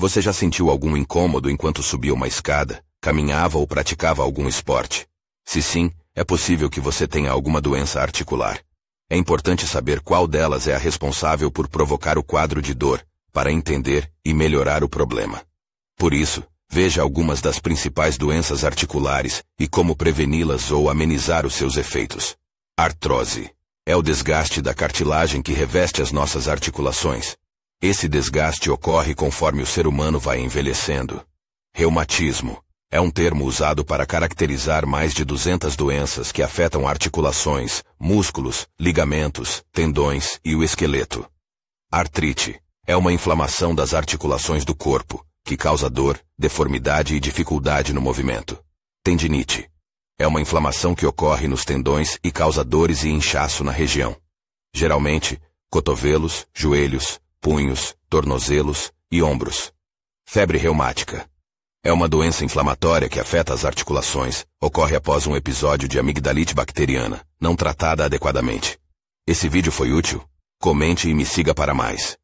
Você já sentiu algum incômodo enquanto subia uma escada, caminhava ou praticava algum esporte? Se sim, é possível que você tenha alguma doença articular. É importante saber qual delas é a responsável por provocar o quadro de dor, para entender e melhorar o problema. Por isso, veja algumas das principais doenças articulares e como preveni-las ou amenizar os seus efeitos. Artrose é o desgaste da cartilagem que reveste as nossas articulações. Esse desgaste ocorre conforme o ser humano vai envelhecendo. Reumatismo é um termo usado para caracterizar mais de 200 doenças que afetam articulações, músculos, ligamentos, tendões e o esqueleto. Artrite é uma inflamação das articulações do corpo, que causa dor, deformidade e dificuldade no movimento. Tendinite é uma inflamação que ocorre nos tendões e causa dores e inchaço na região. Geralmente, cotovelos, joelhos, punhos, tornozelos e ombros. Febre reumática. É uma doença inflamatória que afeta as articulações, ocorre após um episódio de amigdalite bacteriana, não tratada adequadamente. Esse vídeo foi útil? Comente e me siga para mais.